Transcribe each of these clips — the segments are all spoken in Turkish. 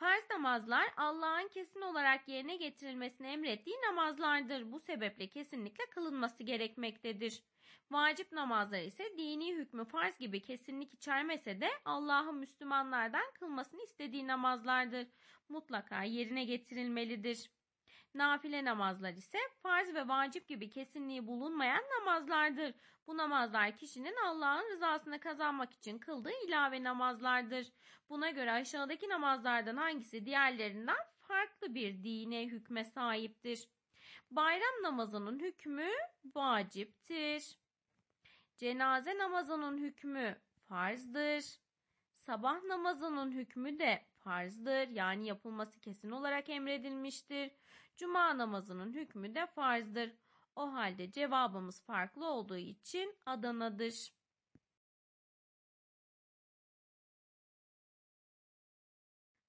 Farz namazlar Allah'ın kesin olarak yerine getirilmesini emrettiği namazlardır. Bu sebeple kesinlikle kılınması gerekmektedir. Vacip namazlar ise dini hükmü farz gibi kesinlik içermese de Allah'ın Müslümanlardan kılmasını istediği namazlardır. Mutlaka yerine getirilmelidir. Nafile namazlar ise farz ve vacip gibi kesinliği bulunmayan namazlardır. Bu namazlar kişinin Allah'ın rızasını kazanmak için kıldığı ilave namazlardır. Buna göre aşağıdaki namazlardan hangisi diğerlerinden farklı bir dine hükme sahiptir? Bayram namazının hükmü vaciptir. Cenaze namazının hükmü farzdır. Sabah namazının hükmü de farzdır. Yani yapılması kesin olarak emredilmiştir. Cuma namazının hükmü de farzdır. O halde cevabımız farklı olduğu için Adana'dır.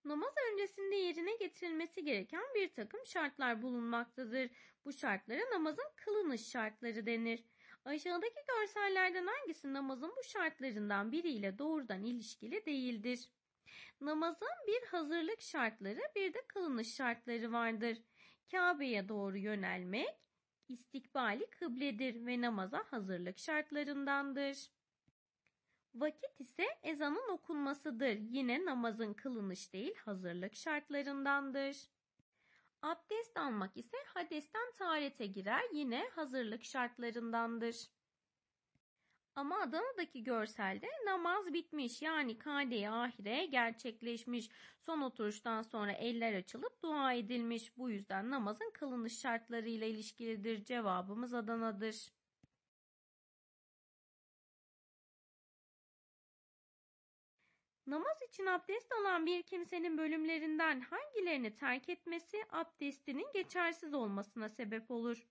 Namaz öncesinde yerine getirilmesi gereken bir takım şartlar bulunmaktadır. Bu şartlara namazın kılınış şartları denir. Aşağıdaki görsellerden hangisi namazın bu şartlarından biriyle doğrudan ilişkili değildir? Namazın bir hazırlık şartları bir de kılınış şartları vardır. Kabe'ye doğru yönelmek istikbali kıbledir ve namaza hazırlık şartlarındandır. Vakit ise ezanın okunmasıdır. Yine namazın kılınış değil hazırlık şartlarındandır. Abdest almak ise hadesten taharete girer yine hazırlık şartlarındandır. Ama Adana'daki görselde namaz bitmiş yani kade ahire gerçekleşmiş. Son oturuştan sonra eller açılıp dua edilmiş. Bu yüzden namazın kılınış şartlarıyla ilişkilidir. Cevabımız Adana'dır. Namaz için abdest alan bir kimsenin bölümlerinden hangilerini terk etmesi abdestinin geçersiz olmasına sebep olur?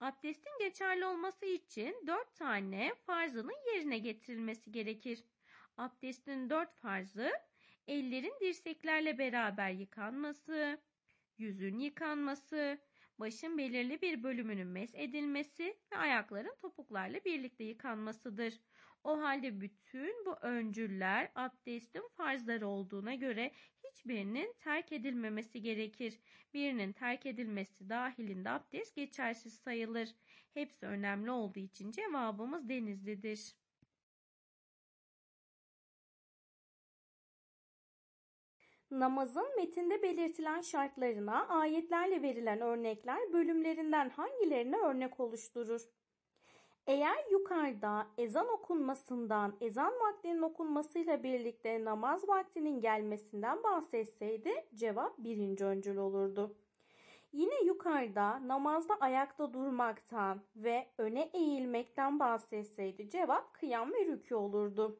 Abdestin geçerli olması için dört tane farzının yerine getirilmesi gerekir. Abdestin dört farzı ellerin dirseklerle beraber yıkanması, yüzün yıkanması, başın belirli bir bölümünün mes edilmesi ve ayakların topuklarla birlikte yıkanmasıdır. O halde bütün bu öncüller abdestin farzları olduğuna göre hiçbirinin terk edilmemesi gerekir. Birinin terk edilmesi dahilinde abdest geçersiz sayılır. Hepsi önemli olduğu için cevabımız denizlidir. Namazın metinde belirtilen şartlarına ayetlerle verilen örnekler bölümlerinden hangilerine örnek oluşturur? Eğer yukarıda ezan okunmasından, ezan vaktinin okunmasıyla birlikte namaz vaktinin gelmesinden bahsetseydi cevap birinci öncül olurdu. Yine yukarıda namazda ayakta durmaktan ve öne eğilmekten bahsetseydi cevap kıyam ve rükü olurdu.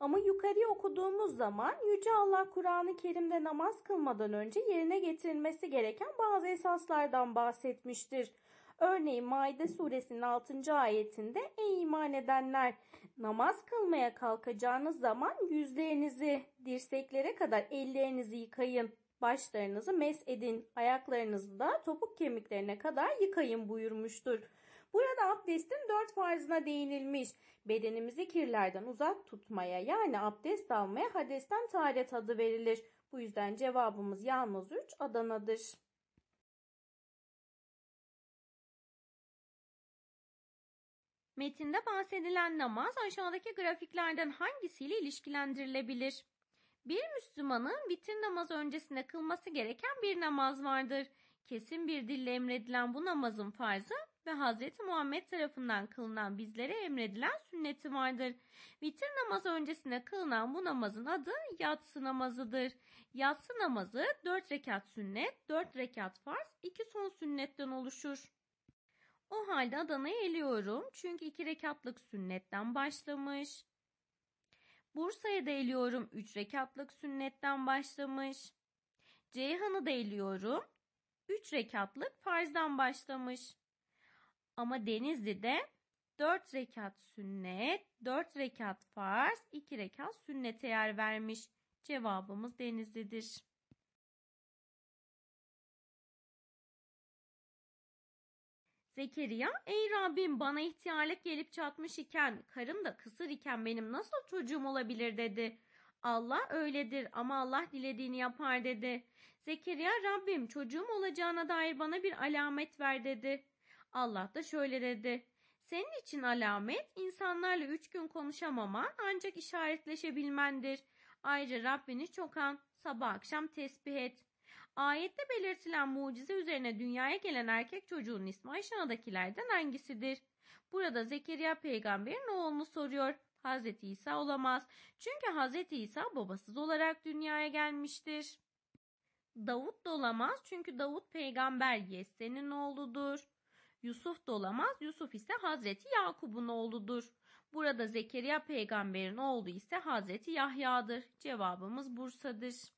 Ama yukarı okuduğumuz zaman Yüce Allah Kur'an-ı Kerim'de namaz kılmadan önce yerine getirilmesi gereken bazı esaslardan bahsetmiştir. Örneğin Maide suresinin 6. ayetinde ey iman edenler namaz kılmaya kalkacağınız zaman yüzlerinizi dirseklere kadar ellerinizi yıkayın. Başlarınızı mes edin, ayaklarınızı da topuk kemiklerine kadar yıkayın buyurmuştur. Burada abdestin dört farzına değinilmiş. Bedenimizi kirlerden uzak tutmaya yani abdest almaya hadesten taharet adı verilir. Bu yüzden cevabımız yalnız 3 Adana'dır. Metinde bahsedilen namaz aşağıdaki grafiklerden hangisiyle ilişkilendirilebilir? Bir Müslümanın bitir namaz öncesinde kılması gereken bir namaz vardır. Kesin bir dille emredilen bu namazın farzı ve Hz. Muhammed tarafından kılınan bizlere emredilen sünneti vardır. Vitir namazı öncesine kılınan bu namazın adı yatsı namazıdır. Yatsı namazı 4 rekat sünnet, 4 rekat farz, 2 son sünnetten oluşur. O halde Adana'ya eliyorum çünkü 2 rekatlık sünnetten başlamış. Bursa'ya da eliyorum 3 rekatlık sünnetten başlamış. Ceyhan'ı da eliyorum 3 rekatlık farzdan başlamış. Ama Denizli'de 4 rekat sünnet, 4 rekat farz, 2 rekat sünnete yer vermiş. Cevabımız Denizli'dir. Zekeriya, ey Rabbim bana ihtiyarlık gelip çatmış iken, karım da kısır iken benim nasıl çocuğum olabilir dedi. Allah öyledir ama Allah dilediğini yapar dedi. Zekeriya Rabbim çocuğum olacağına dair bana bir alamet ver dedi. Allah da şöyle dedi. Senin için alamet insanlarla üç gün konuşamaman ancak işaretleşebilmendir. Ayrıca Rabbini çok an, sabah akşam tesbih et. Ayette belirtilen mucize üzerine dünyaya gelen erkek çocuğun ismi aşağıdakilerden hangisidir? Burada Zekeriya peygamberin oğlunu soruyor. Hz. İsa olamaz. Çünkü Hz. İsa babasız olarak dünyaya gelmiştir. Davut da olamaz çünkü Davut peygamber Yesse'nin oğludur. Yusuf da olamaz. Yusuf ise Hazreti Yakub'un oğludur. Burada Zekeriya peygamberin oğlu ise Hazreti Yahya'dır. Cevabımız Bursa'dır.